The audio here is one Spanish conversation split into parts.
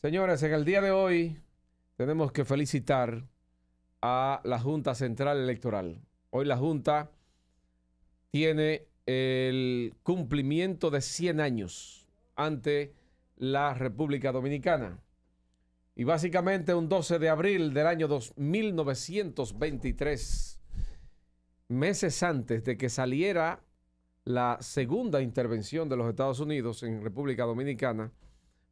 Señores, en el día de hoy tenemos que felicitar a la Junta Central Electoral. Hoy la Junta tiene el cumplimiento de 100 años ante la República Dominicana. Y básicamente un 12 de abril del año 2923, meses antes de que saliera la segunda intervención de los Estados Unidos en República Dominicana,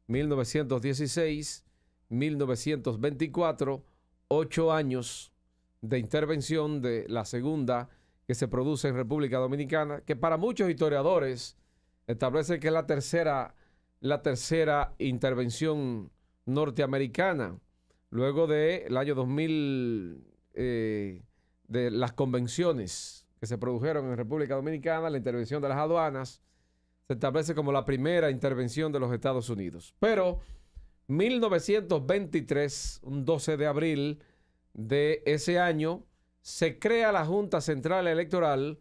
1916, 1924, ocho años de intervención de la segunda que se produce en República Dominicana, que para muchos historiadores establece que es la tercera, la tercera intervención norteamericana, luego del año 2000, eh, de las convenciones que se produjeron en República Dominicana, la intervención de las aduanas, se establece como la primera intervención de los Estados Unidos. Pero 1923, un 12 de abril de ese año, se crea la Junta Central Electoral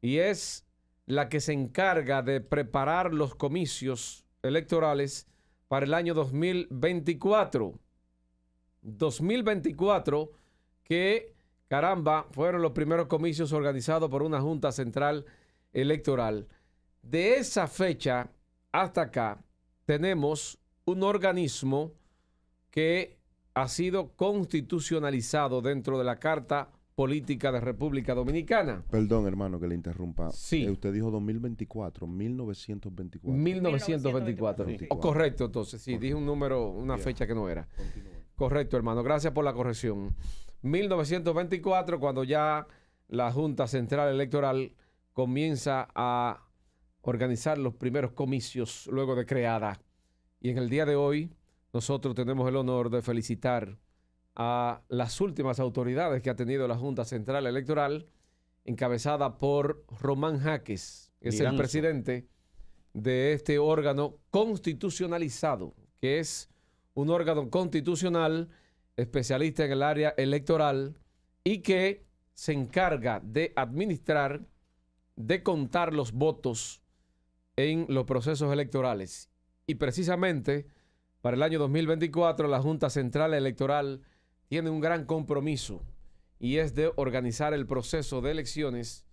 y es la que se encarga de preparar los comicios electorales para el año 2024. 2024 que, caramba, fueron los primeros comicios organizados por una Junta Central Electoral. De esa fecha hasta acá tenemos un organismo que ha sido constitucionalizado dentro de la Carta Política de República Dominicana. Perdón, hermano, que le interrumpa. Sí. Eh, usted dijo 2024, 1924. 1924. correcto, entonces, sí, dije un número, una fecha que no era. Correcto, hermano, gracias por la corrección. 1924, cuando ya la Junta Central Electoral comienza a organizar los primeros comicios luego de creada. Y en el día de hoy nosotros tenemos el honor de felicitar a las últimas autoridades que ha tenido la Junta Central Electoral, encabezada por Román Jaques, que es el presidente de este órgano constitucionalizado, que es un órgano constitucional especialista en el área electoral y que se encarga de administrar, de contar los votos en los procesos electorales. Y precisamente para el año 2024 la Junta Central Electoral tiene un gran compromiso y es de organizar el proceso de elecciones,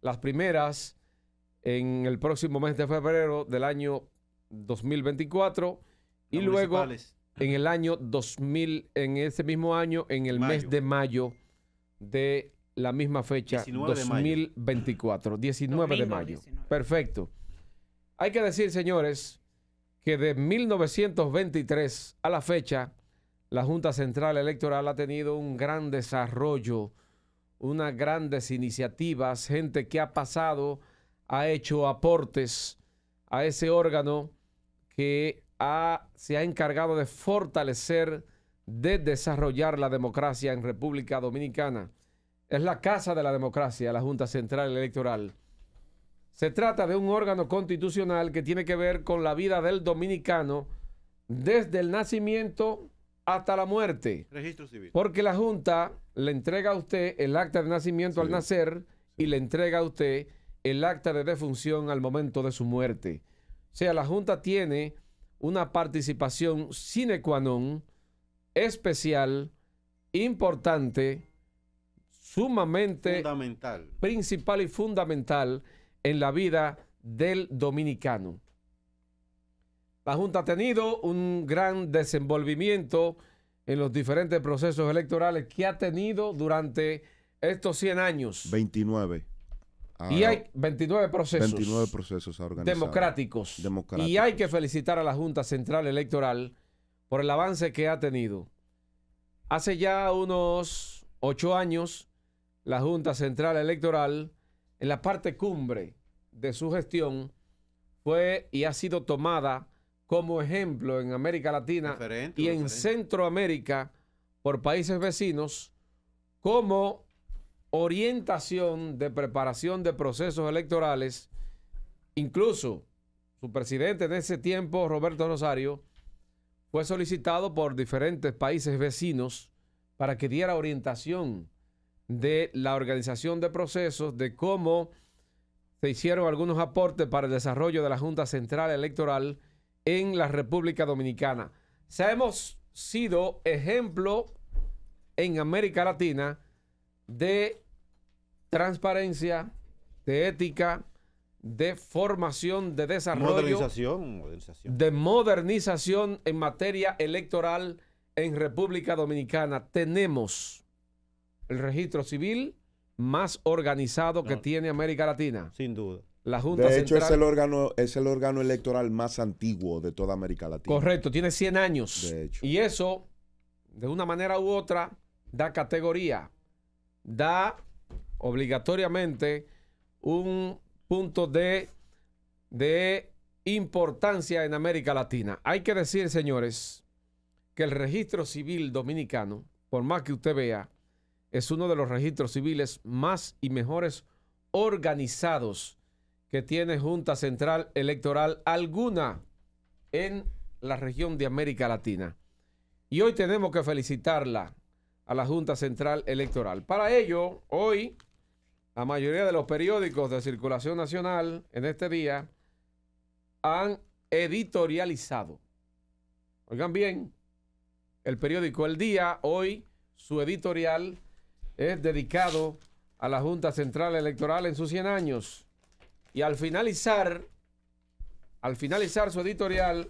las primeras en el próximo mes de febrero del año 2024 y luego en el año 2000, en ese mismo año, en el mes de mayo de la misma fecha, 2024, 19 de mayo. Perfecto. Hay que decir, señores, que de 1923 a la fecha, la Junta Central Electoral ha tenido un gran desarrollo, unas grandes iniciativas, gente que ha pasado, ha hecho aportes a ese órgano que se ha encargado de fortalecer, de desarrollar la democracia en República Dominicana. Es la casa de la democracia, la Junta Central Electoral. Se trata de un órgano constitucional que tiene que ver con la vida del dominicano desde el nacimiento hasta la muerte. Registro civil. Porque la Junta le entrega a usted el acta de nacimiento al nacer y le entrega a usted el acta de defunción al momento de su muerte. O sea, la Junta tiene una participación sine qua non especial, importante, sumamente fundamental. principal y fundamental en la vida del dominicano. La Junta ha tenido un gran desenvolvimiento en los diferentes procesos electorales que ha tenido durante estos 100 años. 29. Ah, y hay 29 procesos. democráticos. democráticos. Y hay que felicitar a la Junta Central Electoral por el avance que ha tenido. Hace ya unos 8 años, la Junta Central Electoral, en la parte cumbre de su gestión fue y ha sido tomada como ejemplo en América Latina y en Centroamérica por países vecinos como orientación de preparación de procesos electorales. Incluso su presidente en ese tiempo, Roberto Rosario, fue solicitado por diferentes países vecinos para que diera orientación de la organización de procesos, de cómo se hicieron algunos aportes para el desarrollo de la Junta Central Electoral en la República Dominicana. sea, hemos sido ejemplo en América Latina de transparencia, de ética, de formación, de desarrollo, modernización. de modernización en materia electoral en República Dominicana. Tenemos el registro civil, más organizado que tiene América Latina. Sin duda. La Junta de hecho, es, el órgano, es el órgano electoral más antiguo de toda América Latina. Correcto, tiene 100 años. De hecho. Y eso, de una manera u otra, da categoría, da obligatoriamente un punto de, de importancia en América Latina. Hay que decir, señores, que el registro civil dominicano, por más que usted vea, es uno de los registros civiles más y mejores organizados que tiene Junta Central Electoral alguna en la región de América Latina. Y hoy tenemos que felicitarla a la Junta Central Electoral. Para ello, hoy la mayoría de los periódicos de circulación nacional en este día han editorializado. Oigan bien, el periódico El Día hoy su editorial es dedicado a la Junta Central Electoral en sus 100 años. Y al finalizar, al finalizar su editorial,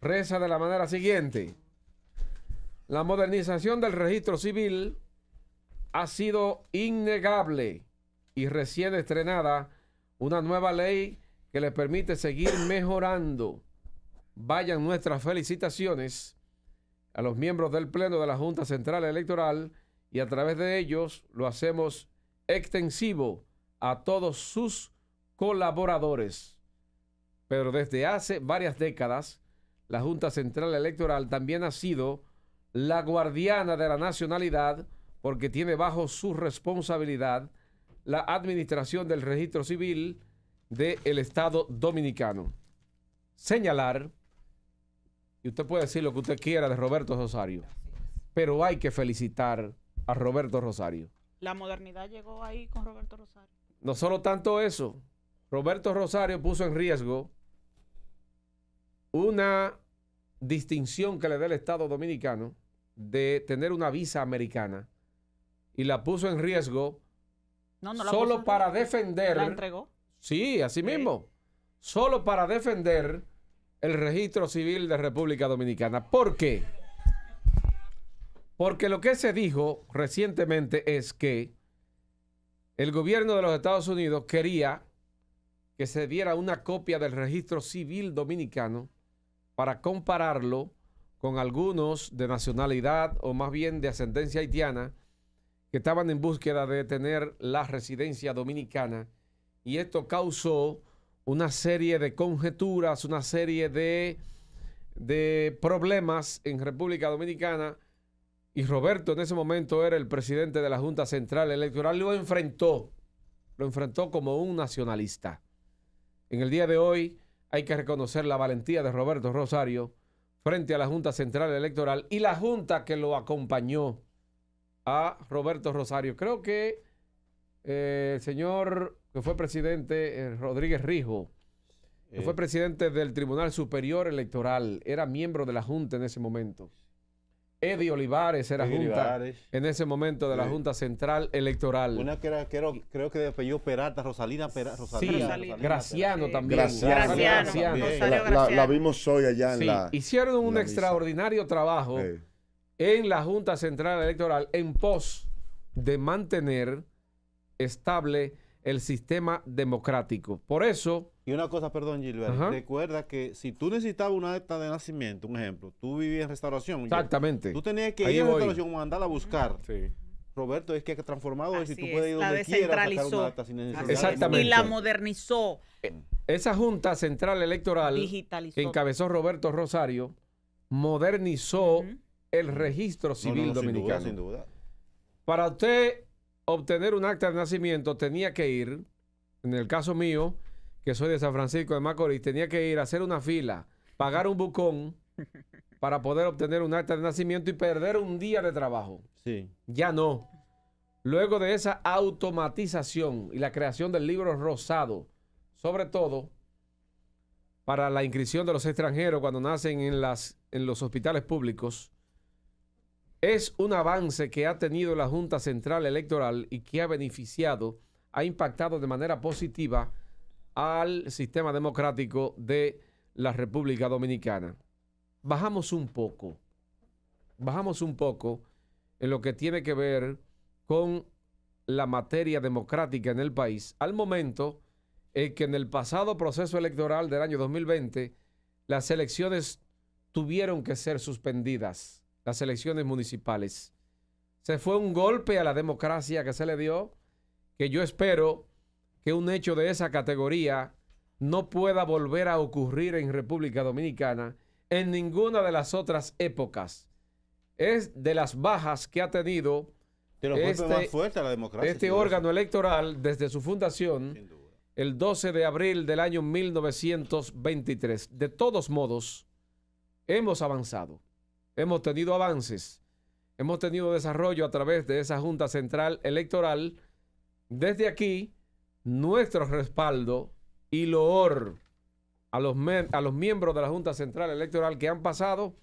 reza de la manera siguiente. La modernización del registro civil ha sido innegable y recién estrenada una nueva ley que le permite seguir mejorando. Vayan nuestras felicitaciones a los miembros del Pleno de la Junta Central Electoral y a través de ellos lo hacemos extensivo a todos sus colaboradores. Pero desde hace varias décadas, la Junta Central Electoral también ha sido la guardiana de la nacionalidad porque tiene bajo su responsabilidad la administración del registro civil del Estado Dominicano. Señalar, y usted puede decir lo que usted quiera de Roberto Rosario, pero hay que felicitar a Roberto Rosario. La modernidad llegó ahí con Roberto Rosario. No solo tanto eso, Roberto Rosario puso en riesgo una distinción que le da el Estado dominicano de tener una visa americana y la puso en riesgo solo para defender. ¿La entregó? Sí, así mismo. Solo para defender el registro civil de República Dominicana. ¿Por qué? Porque lo que se dijo recientemente es que el gobierno de los Estados Unidos quería que se diera una copia del registro civil dominicano para compararlo con algunos de nacionalidad o más bien de ascendencia haitiana que estaban en búsqueda de tener la residencia dominicana y esto causó una serie de conjeturas, una serie de, de problemas en República Dominicana y Roberto en ese momento era el presidente de la Junta Central Electoral, lo enfrentó, lo enfrentó como un nacionalista. En el día de hoy hay que reconocer la valentía de Roberto Rosario frente a la Junta Central Electoral y la Junta que lo acompañó a Roberto Rosario. Creo que eh, el señor que fue presidente, eh, Rodríguez Rijo, que fue eh. presidente del Tribunal Superior Electoral, era miembro de la Junta en ese momento. Eddie Olivares era junta en ese momento de la Junta Central Electoral. Una que creo que de apellido Peralta, Rosalina Perata, Rosalina, Graciano también. Graciano. La, vimos hoy allá en la. Hicieron un extraordinario trabajo en la Junta Central Electoral en pos de mantener estable el sistema democrático. Por eso... Y una cosa, perdón, Gilbert. Recuerda que si tú necesitabas una acta de nacimiento, un ejemplo, tú vivías en restauración. Exactamente. tú tenías que Ahí ir a restauración, mandarla a buscar. Sí. Roberto, es que ha transformado eso y tú puedes ir donde quieras una Exactamente. Y la modernizó. Eh, esa Junta Central Electoral que encabezó Roberto Rosario modernizó el registro civil dominicano. Sin duda, sin duda. Para usted obtener un acta de nacimiento tenía que ir, en el caso mío, que soy de San Francisco de Macorís, tenía que ir a hacer una fila, pagar un bucón para poder obtener un acta de nacimiento y perder un día de trabajo. Sí. Ya no. Luego de esa automatización y la creación del libro rosado, sobre todo para la inscripción de los extranjeros cuando nacen en, las, en los hospitales públicos, es un avance que ha tenido la Junta Central Electoral y que ha beneficiado, ha impactado de manera positiva al sistema democrático de la República Dominicana. Bajamos un poco, bajamos un poco en lo que tiene que ver con la materia democrática en el país, al momento en que en el pasado proceso electoral del año 2020 las elecciones tuvieron que ser suspendidas las elecciones municipales. Se fue un golpe a la democracia que se le dio, que yo espero que un hecho de esa categoría no pueda volver a ocurrir en República Dominicana en ninguna de las otras épocas. Es de las bajas que ha tenido este, la este órgano electoral desde su fundación el 12 de abril del año 1923. De todos modos, hemos avanzado hemos tenido avances, hemos tenido desarrollo a través de esa Junta Central Electoral. Desde aquí, nuestro respaldo y loor a los, a los miembros de la Junta Central Electoral que han pasado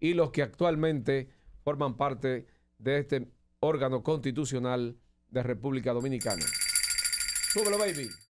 y los que actualmente forman parte de este órgano constitucional de República Dominicana. Súbelo, baby.